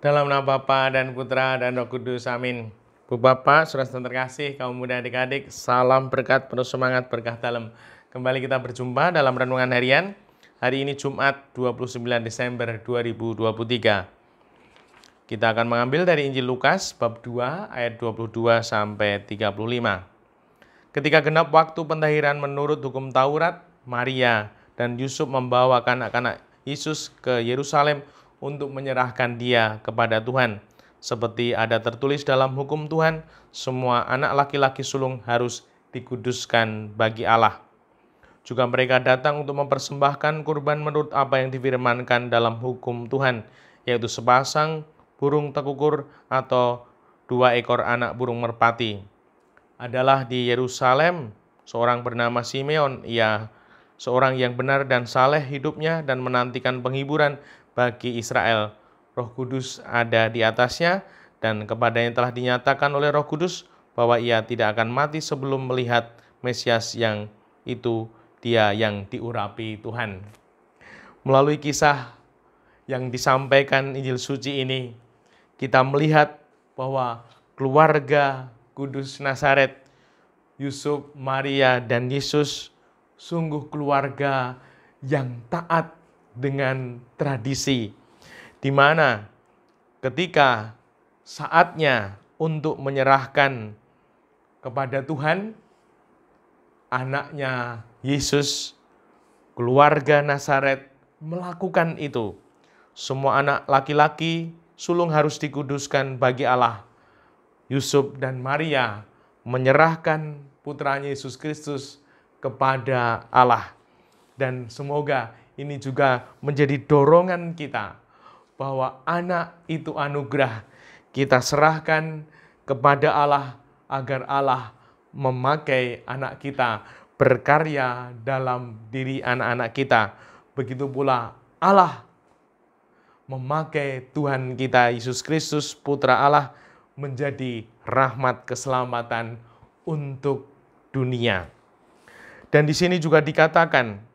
Dalam nama Bapa dan Putra dan Roh Kudus. Amin. Bu Bapak, saudara terkasih, kaum muda adik-adik, salam berkat penuh semangat berkah dalam. Kembali kita berjumpa dalam renungan harian. Hari ini Jumat 29 Desember 2023. Kita akan mengambil dari Injil Lukas bab 2 ayat 22 sampai 35. Ketika genap waktu pentahiran menurut hukum Taurat, Maria dan Yusuf membawa anak-anak Yesus ke Yerusalem untuk menyerahkan dia kepada Tuhan. Seperti ada tertulis dalam hukum Tuhan, semua anak laki-laki sulung harus dikuduskan bagi Allah. Juga mereka datang untuk mempersembahkan kurban menurut apa yang difirmankan dalam hukum Tuhan, yaitu sepasang burung tekukur atau dua ekor anak burung merpati. Adalah di Yerusalem, seorang bernama Simeon, ia seorang yang benar dan saleh hidupnya dan menantikan penghiburan bagi Israel. Roh Kudus ada di atasnya dan kepadanya telah dinyatakan oleh Roh Kudus bahwa ia tidak akan mati sebelum melihat Mesias yang itu dia yang diurapi Tuhan. Melalui kisah yang disampaikan Injil Suci ini, kita melihat bahwa keluarga Kudus Nazaret, Yusuf, Maria, dan Yesus sungguh keluarga yang taat dengan tradisi, di mana ketika saatnya untuk menyerahkan kepada Tuhan anaknya Yesus, keluarga Nazaret melakukan itu. Semua anak laki-laki sulung harus dikuduskan bagi Allah. Yusuf dan Maria menyerahkan putranya Yesus Kristus kepada Allah. Dan semoga ini juga menjadi dorongan kita bahwa anak itu anugerah. Kita serahkan kepada Allah agar Allah memakai anak kita berkarya dalam diri anak-anak kita. Begitu pula Allah memakai Tuhan kita Yesus Kristus putra Allah menjadi rahmat keselamatan untuk dunia. Dan di sini juga dikatakan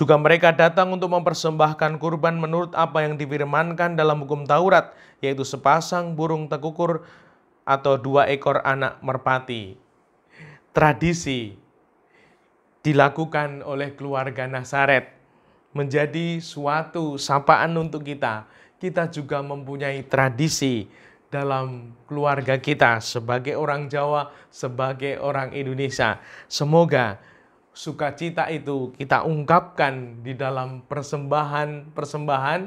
juga mereka datang untuk mempersembahkan kurban menurut apa yang difirmankan dalam hukum Taurat, yaitu sepasang burung tekukur atau dua ekor anak merpati. Tradisi dilakukan oleh keluarga Nasaret menjadi suatu sapaan untuk kita. Kita juga mempunyai tradisi dalam keluarga kita sebagai orang Jawa, sebagai orang Indonesia. Semoga sukacita itu kita ungkapkan di dalam persembahan-persembahan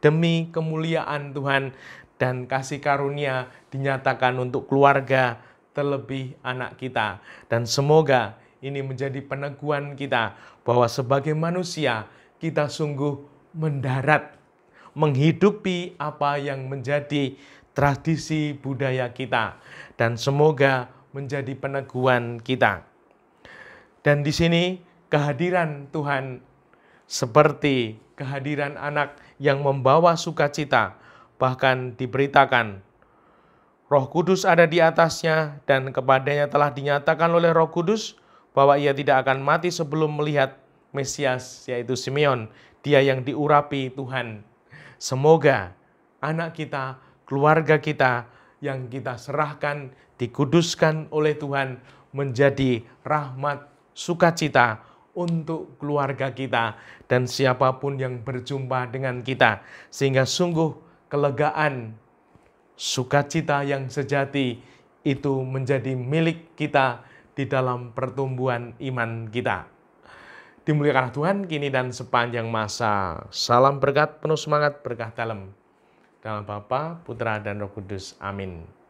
demi kemuliaan Tuhan dan kasih karunia dinyatakan untuk keluarga terlebih anak kita. Dan semoga ini menjadi peneguhan kita bahwa sebagai manusia kita sungguh mendarat menghidupi apa yang menjadi tradisi budaya kita dan semoga menjadi peneguhan kita. Dan di sini kehadiran Tuhan seperti kehadiran anak yang membawa sukacita, bahkan diberitakan Roh Kudus ada di atasnya dan kepadanya telah dinyatakan oleh Roh Kudus bahwa ia tidak akan mati sebelum melihat Mesias yaitu Simeon, dia yang diurapi Tuhan. Semoga anak kita, keluarga kita yang kita serahkan dikuduskan oleh Tuhan menjadi rahmat sukacita untuk keluarga kita dan siapapun yang berjumpa dengan kita, sehingga sungguh kelegaan sukacita yang sejati itu menjadi milik kita di dalam pertumbuhan iman kita. Dimuliakan Tuhan kini dan sepanjang masa. Salam berkat penuh semangat berkah dalam. Dalam Bapa, Putra, dan Roh Kudus. Amin.